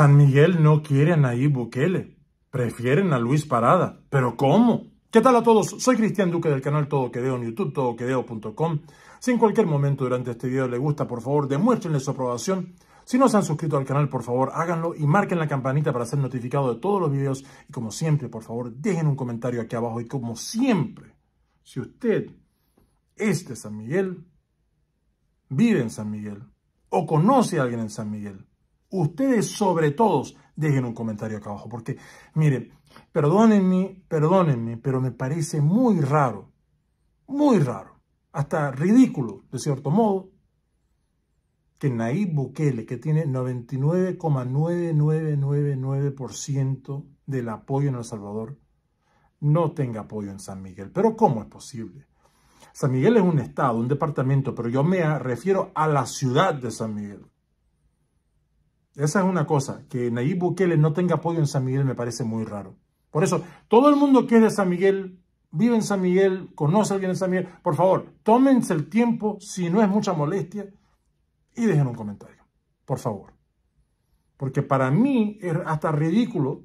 San Miguel no quiere a Nayib Bukele. Prefieren a Luis Parada. ¿Pero cómo? ¿Qué tal a todos? Soy Cristian Duque del canal Todo Quedeo en YouTube, todoquedeo.com. Si en cualquier momento durante este video le gusta, por favor, demuéstrenle su aprobación. Si no se han suscrito al canal, por favor, háganlo y marquen la campanita para ser notificado de todos los videos. Y como siempre, por favor, dejen un comentario aquí abajo. Y como siempre, si usted es de San Miguel, vive en San Miguel o conoce a alguien en San Miguel, ustedes sobre todos, dejen un comentario acá abajo, porque miren, perdónenme, perdónenme, pero me parece muy raro, muy raro, hasta ridículo, de cierto modo, que Nayib Bukele, que tiene 99,9999% del apoyo en El Salvador, no tenga apoyo en San Miguel. Pero ¿cómo es posible? San Miguel es un estado, un departamento, pero yo me refiero a la ciudad de San Miguel. Esa es una cosa, que Nayib Bukele no tenga apoyo en San Miguel me parece muy raro. Por eso, todo el mundo que es de San Miguel, vive en San Miguel, conoce a alguien en San Miguel, por favor, tómense el tiempo, si no es mucha molestia, y dejen un comentario, por favor. Porque para mí es hasta ridículo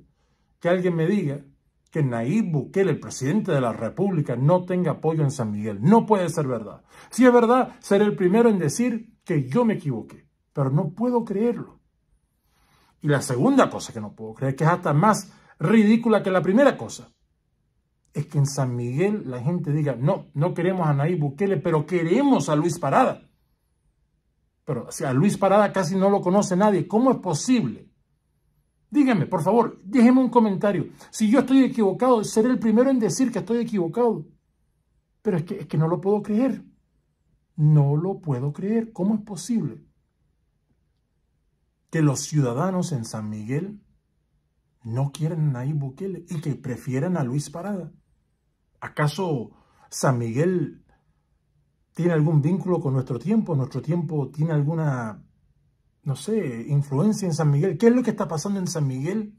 que alguien me diga que Nayib Bukele, el presidente de la República, no tenga apoyo en San Miguel. No puede ser verdad. Si es verdad, seré el primero en decir que yo me equivoqué, pero no puedo creerlo. Y la segunda cosa que no puedo creer, que es hasta más ridícula que la primera cosa, es que en San Miguel la gente diga, no, no queremos a Nayib Bukele, pero queremos a Luis Parada. Pero o sea, a Luis Parada casi no lo conoce nadie. ¿Cómo es posible? Dígame, por favor, déjeme un comentario. Si yo estoy equivocado, seré el primero en decir que estoy equivocado. Pero es que, es que no lo puedo creer. No lo puedo creer. ¿Cómo es posible? que los ciudadanos en San Miguel no quieren a Nayib y que prefieran a Luis Parada. ¿Acaso San Miguel tiene algún vínculo con nuestro tiempo? ¿Nuestro tiempo tiene alguna, no sé, influencia en San Miguel? ¿Qué es lo que está pasando en San Miguel?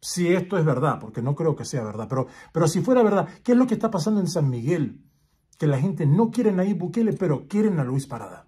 Si esto es verdad, porque no creo que sea verdad, pero, pero si fuera verdad, ¿qué es lo que está pasando en San Miguel? Que la gente no quiere a Nayib Bukele, pero quieren a Luis Parada.